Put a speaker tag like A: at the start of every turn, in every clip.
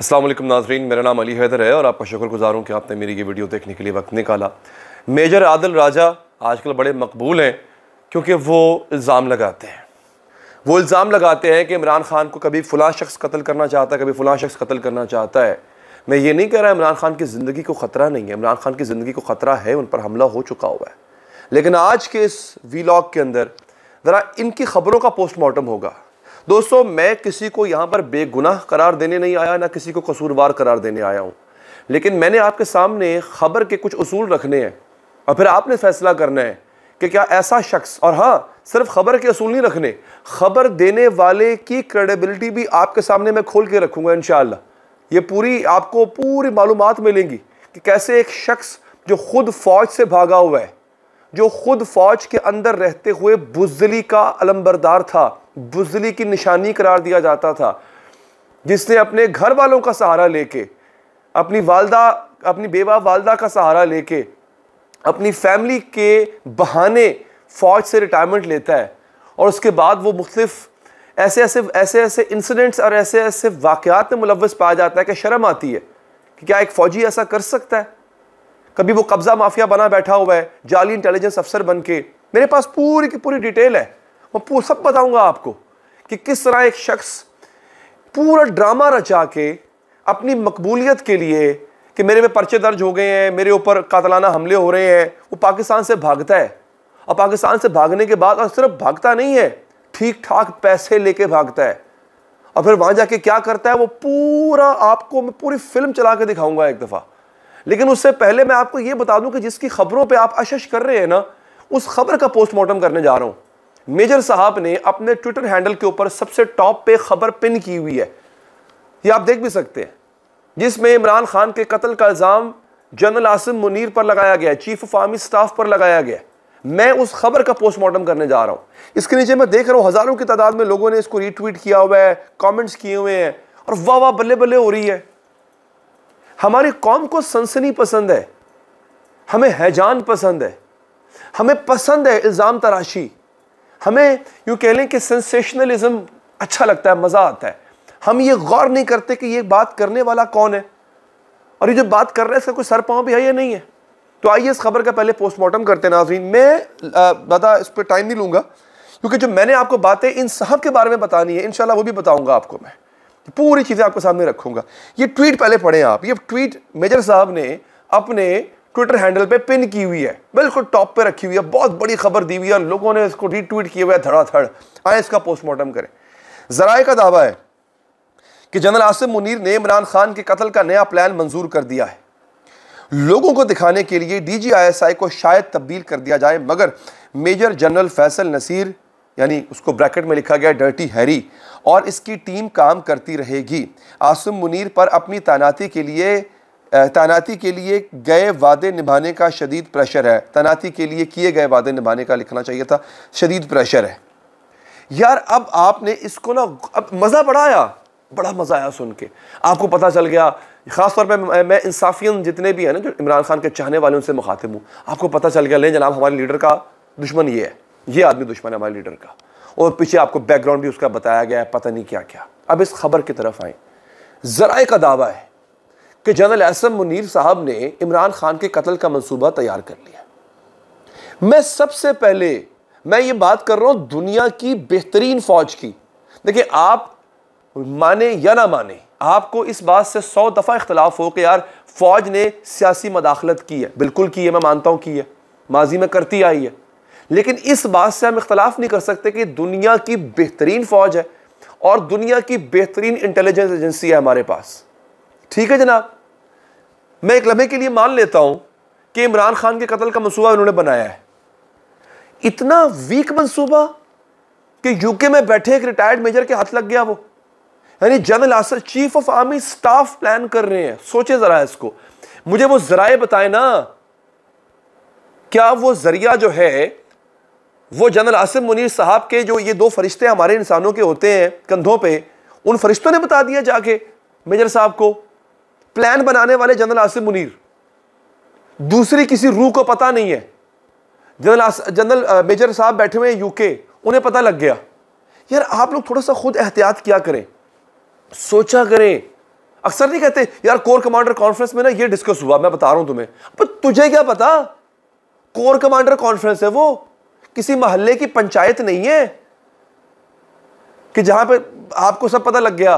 A: असलम नाजरीन मेरा नाम अली हैदर है और आपका शुक्रगुजार हूँ कि आपने मेरी ये वीडियो देखने के लिए वक्त निकाला मेजर आदिल राजा आजकल बड़े मकबूल हैं क्योंकि वो इल्ज़ाम लगाते हैं वो इल्ज़ाम लगाते हैं कि इमरान खान को कभी फ़लाँ शख्स कत्ल करना चाहता है कभी फ़लाँ शख्स कत्ल करना चाहता है मैं ये नहीं कह रहा इमरान खान की ज़िंदगी को ख़तरा नहीं है इमरान खान की ज़िंदगी को ख़तरा है उन पर हमला हो चुका हुआ है लेकिन आज के इस वीलॉग के अंदर ज़रा इनकी ख़बरों का पोस्टमार्टम होगा दोस्तों मैं किसी को यहाँ पर बेगुनाह करार देने नहीं आया ना किसी को कसूरवार करार देने आया हूँ लेकिन मैंने आपके सामने ख़बर के कुछ असूल रखने हैं और फिर आपने फैसला करना है कि क्या ऐसा शख्स और हाँ सिर्फ खबर के असूल नहीं रखने खबर देने वाले की क्रेडिबिलिटी भी आपके सामने मैं खोल के रखूंगा इन ये पूरी आपको पूरी मालूम मिलेंगी कि कैसे एक शख्स जो खुद फौज से भागा हुआ है जो खुद फौज के अंदर रहते हुए बुजली का अलम्बरदार था बुजली की निशानी करार दिया जाता था जिसने अपने घर वालों का सहारा लेके अपनी वालदा अपनी बेवा वालदा का सहारा लेके अपनी फैमिली के बहाने फ़ौज से रिटायरमेंट लेता है और उसके बाद वो मुख्तफ ऐसे ऐसे ऐसे ऐसे इंसिडेंट्स और ऐसे ऐसे वाक़ात में मुलवस पाया जाता है कि शर्म आती है कि क्या एक फ़ौजी ऐसा कर सकता है कभी वो कब्जा माफिया बना बैठा हुआ है जाली इंटेलिजेंस अफसर बन के मेरे पास पूरी की पूरी डिटेल है मैं पूरा सब बताऊंगा आपको कि किस तरह एक शख्स पूरा ड्रामा रचा के अपनी मकबूलियत के लिए कि मेरे में पर्चे दर्ज हो गए हैं मेरे ऊपर कातलाना हमले हो रहे हैं वो पाकिस्तान से भागता है और पाकिस्तान से भागने के बाद और सिर्फ भागता नहीं है ठीक ठाक पैसे लेके भागता है और फिर वहां जाके क्या करता है वो पूरा आपको मैं पूरी फिल्म चला के दिखाऊंगा एक दफ़ा लेकिन उससे पहले मैं आपको यह बता दूं कि जिसकी खबरों पे आप अशश कर रहे हैं ना उस खबर का पोस्टमार्टम करने जा रहा हूं मेजर साहब ने अपने ट्विटर हैंडल के ऊपर सबसे टॉप पे खबर पिन की हुई है ये आप देख भी सकते हैं जिसमें इमरान खान के कत्ल का इल्ज़ाम जनरल आसिम मुनीर पर लगाया गया चीफ ऑफ आर्मी स्टाफ पर लगाया गया मैं उस खबर का पोस्टमार्टम करने जा रहा हूं इसके नीचे मैं देख रहा हूं हज़ारों की तादाद में लोगों ने इसको रीट्वीट किया हुआ है कमेंट्स किए हुए हैं और वाह वाह बल्ले बल्ले हो रही है हमारी कौम को सनसनी पसंद है हमें हैजान पसंद है हमें पसंद है इल्ज़ाम तराशी हमें यूँ कह लें कि सेंसेशनलिज्म अच्छा लगता है मज़ा आता है हम ये गौर नहीं करते कि ये बात करने वाला कौन है और ये जो बात कर रहा है इसका कोई सर पाँव भी है या नहीं है तो आइए इस खबर का पहले पोस्टमार्टम करते हैं नाजरीन मैं ज़्यादा इस पर टाइम नहीं लूँगा क्योंकि जो मैंने आपको बातें इन साहब के बारे में बतानी है इन वो भी बताऊँगा आपको मैं पूरी चीज़ें आपके सामने रखूंगा ये ट्वीट पहले पढ़ें आप ये ट्वीट मेजर साहब ने अपने ट्विटर हैंडल पे पिन की हुई है बिल्कुल टॉप पे रखी हुई है बहुत बड़ी खबर दी हुई है और लोगों ने इसको रीट्वीट किया हुआ है धड़ाधड़ आए इसका पोस्टमार्टम करें जराए का दावा है कि जनरल आसिफ मुनीर ने इमरान खान के कत्ल का नया प्लान मंजूर कर दिया है लोगों को दिखाने के लिए डीजीआईएसआई को शायद तब्दील कर दिया जाए मगर मेजर जनरल फैसल नसीर यानी उसको ब्रैकेट में लिखा गया डर्टी हैरी और इसकी टीम काम करती रहेगी आसम मुनीर पर अपनी तैनाती के लिए तैनाती के लिए गए वादे निभाने का शदीद प्रेशर है तैनाती के लिए किए गए वादे निभाने का लिखना चाहिए था शदीद प्रेशर है यार अब आपने इसको ना अब मज़ा बढ़ाया बड़ा मज़ा आया सुन के आपको पता चल गया ख़ासतौर पर मैं, मैं इंसाफियन जितने भी हैं ना जो इमरान खान के चाहने वाले उनसे मुखातिब हूँ आपको पता चल गया लें जनाब हमारे लीडर का दुश्मन ये है ये आदमी दुश्मन है हमारे लीडर का और पीछे आपको बैकग्राउंड भी उसका बताया गया है पता नहीं क्या क्या अब इस खबर की तरफ आए जराए का दावा है कि जनरल एसम मुनीर साहब ने इमरान खान के कत्ल का मंसूबा तैयार कर लिया मैं सबसे पहले मैं ये बात कर रहा हूं दुनिया की बेहतरीन फौज की देखिए आप माने या ना माने आपको इस बात से सौ दफ़ा इख्तलाफ हो कि यार फौज ने सियासी मदाखलत की है बिल्कुल की है मैं मानता हूं की है माजी में करती आई है लेकिन इस बात से हम इख्तलाफ नहीं कर सकते कि दुनिया की बेहतरीन फ़ौज है और दुनिया की बेहतरीन इंटेलिजेंस एजेंसी है हमारे पास ठीक है जनाब मैं एक लम्हे के लिए मान लेता हूं कि इमरान खान के कत्ल का मनसूबा उन्होंने बनाया है इतना वीक मनसूबा कि यूके में बैठे एक रिटायर्ड मेजर के हाथ लग गया वो यानी जनरल आसर chief of army staff plan कर रहे हैं सोचे जरा इसको मुझे वो जराए बताए ना क्या वो जरिया जो है वो जनरल आसिम मुनीर साहब के जो ये दो फरिश्ते हमारे इंसानों के होते हैं कंधों पे उन फरिश्तों ने बता दिया जाके मेजर साहब को प्लान बनाने वाले जनरल आसिम मुनीर दूसरी किसी रूह को पता नहीं है जनरल जनरल मेजर साहब बैठे हुए हैं यूके उन्हें पता लग गया यार आप लोग थोड़ा सा खुद एहतियात क्या करें सोचा करें अक्सर नहीं कहते यार कोर कमांडर कॉन्फ्रेंस में ना ये डिस्कस हुआ मैं बता रहा हूं तुम्हें पर तुझे क्या पता कोर कमांडर कॉन्फ्रेंस है वो किसी मोहल्ले की पंचायत नहीं है कि जहां पर आपको सब पता लग गया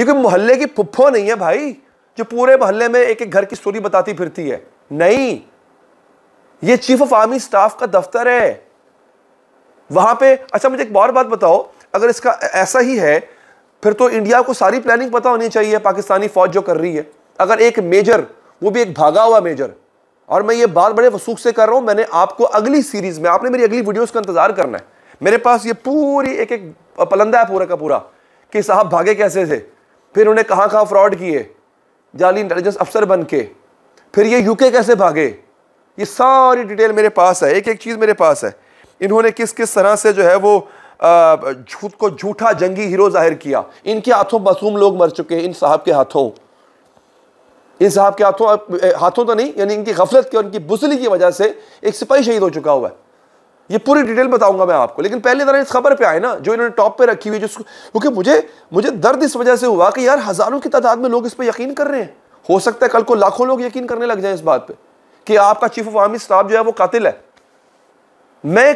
A: ये कोई मोहल्ले की फुफ्फो नहीं है भाई जो पूरे मोहल्ले में एक एक घर की स्टोरी बताती फिरती है नहीं ये चीफ ऑफ आर्मी स्टाफ का दफ्तर है वहां पे अच्छा मुझे एक और बात बताओ अगर इसका ऐसा ही है फिर तो इंडिया को सारी प्लानिंग पता होनी चाहिए पाकिस्तानी फौज जो कर रही है अगर एक मेजर वो भी एक भागा हुआ मेजर और मैं ये बात बड़े वसूख से कर रहा हूँ मैंने आपको अगली सीरीज में आपने मेरी अगली वीडियोस का इंतजार करना है मेरे पास ये पूरी एक एक पलंदा है पूरा का पूरा कि साहब भागे कैसे थे फिर उन्हें कहाँ कहाँ फ्रॉड किए जाली इंटेलिजेंस अफसर बन के फिर ये यूके कैसे भागे ये सारी डिटेल मेरे पास है एक एक चीज़ मेरे पास है इन्होंने किस किस तरह से जो है वो झूठ को झूठा जंगी हीरो जाहिर किया इनके हाथों मासूम लोग मर चुके हैं इन साहब के हाथों इन साहब के हाथों हाथों तो नहीं यानी इनकी गफलत की और इनकी बुजली की वजह से एक सिपाही शहीद हो चुका हुआ है ये पूरी डिटेल बताऊंगा मैं आपको लेकिन पहले तरह इस खबर पे आए ना जो इन्होंने टॉप पे रखी हुई जो क्योंकि मुझे मुझे दर्द इस वजह से हुआ कि यार हज़ारों की तादाद में लोग इस पर यकीन कर रहे हैं हो सकता है कल को लाखों लोग यकीन करने लग जाए इस बात पर कि आपका चीफ ऑफ आर्मी स्टाफ जो है वो कातिल है मैं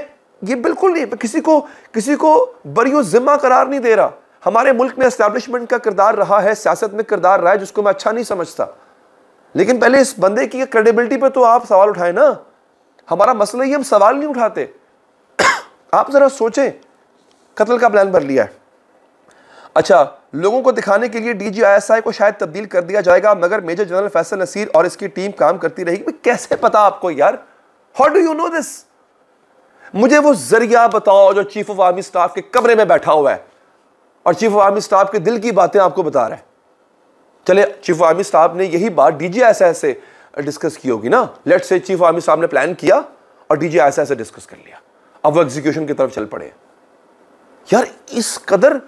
A: ये बिल्कुल नहीं किसी को किसी को बरियो जिम्मा करार नहीं दे रहा हमारे मुल्क में इस्टेब्लिशमेंट का किरदार रहा है सियासत में किरदार रहा है जिसको मैं अच्छा नहीं समझता लेकिन पहले इस बंदे की क्रेडिबिलिटी पर तो आप सवाल उठाए ना हमारा मसला ही हम सवाल नहीं उठाते आप ज़रा सोचें कत्ल का प्लान भर लिया है अच्छा लोगों को दिखाने के लिए डीजीआईएसआई को शायद तब्दील कर दिया जाएगा मगर मेजर जनरल फैसल नसीर और इसकी टीम काम करती रहेगी कैसे पता आपको यार how do you know this मुझे वो जरिया बताओ जो चीफ ऑफ आर्मी स्टाफ के कमरे में बैठा हुआ है और चीफ ऑफ आर्मी स्टाफ के दिल की बातें आपको बता रहा है चले चीफ आर्मी स्टाफ ने यही बात डीजी ऐसे से डिस्कस की होगी ना लेट से चीफ आर्मी साहब ने प्लान किया और डीजे ऐसे से डिस्कस कर लिया अब वो एग्जीक्यूशन की तरफ चल पड़े यार इस कदर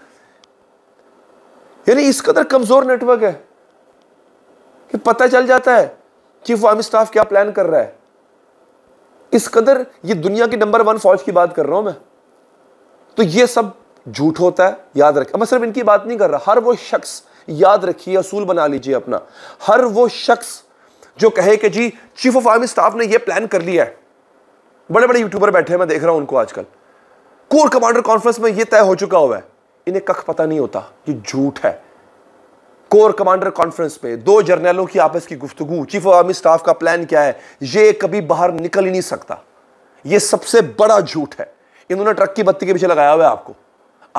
A: यानी इस कदर कमजोर नेटवर्क है कि पता चल जाता है चीफ आर्मी स्टाफ क्या प्लान कर रहा है इस कदर ये दुनिया की नंबर वन फौज की बात कर रहा हूं मैं तो ये सब झूठ होता है याद रखें मैं सिर्फ इनकी बात नहीं कर रहा हर वो शख्स याद रखिए असूल बना लीजिए अपना हर वो शख्स जो कहे कि जी चीफ ऑफ आर्मी स्टाफ ने ये प्लान कर लिया है बड़े बड़े यूट्यूबर बैठे हैं मैं देख रहा हूं उनको आजकल कोर कमांडर कॉन्फ्रेंस में यह तय हो चुका हुआ है इन्हें कख पता नहीं होता ये झूठ है कोर कमांडर कॉन्फ्रेंस में दो जर्नैलों की आपस की गुफ्तगु चीफ ऑफ आर्मी स्टाफ का प्लान क्या है ये कभी बाहर निकल ही नहीं सकता ये सबसे बड़ा झूठ है इन्होंने ट्रक की बत्ती के पीछे लगाया हुआ है आपको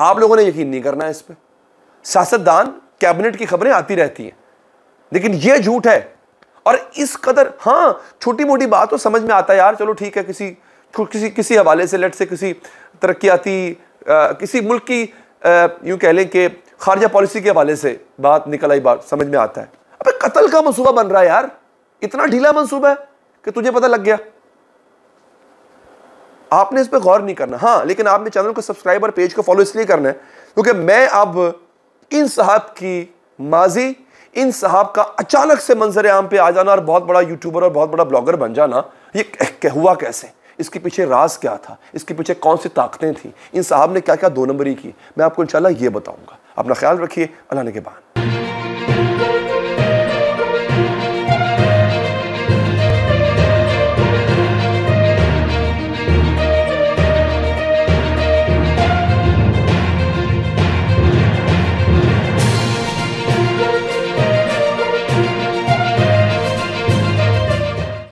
A: आप लोगों ने यकीन नहीं करना है इस पर सियासतदान कैबिनेट की खबरें आती रहती हैं लेकिन यह झूठ है और इस कदर हाँ छोटी मोटी बात तो समझ में आता है यार चलो ठीक है किसी किसी किसी हवाले से लट से किसी तरक्याती किसी मुल्क की यूँ कह लें कि खारजा पॉलिसी के हवाले से बात निकल आई बात समझ में आता है अब कत्ल का मनसूबा बन रहा है यार इतना ढीला मनसूबा है कि तुझे पता लग गया आपने इस पर गौर नहीं करना हाँ लेकिन आपने चैनल को सब्सक्राइब और पेज को फॉलो इसलिए करना है क्योंकि मैं अब इन साहब की माजी इन साहब का अचानक से मंजर आम पे आ जाना और बहुत बड़ा यूट्यूबर और बहुत बड़ा ब्लॉगर बन जाना ये कह, हुआ कैसे इसके पीछे राज क्या था इसके पीछे कौन सी ताकतें थी इन साहब ने क्या क्या दो नंबरी की मैं आपको इंशाल्लाह ये बताऊंगा अपना ख्याल रखिए अल्लाह ने के बाद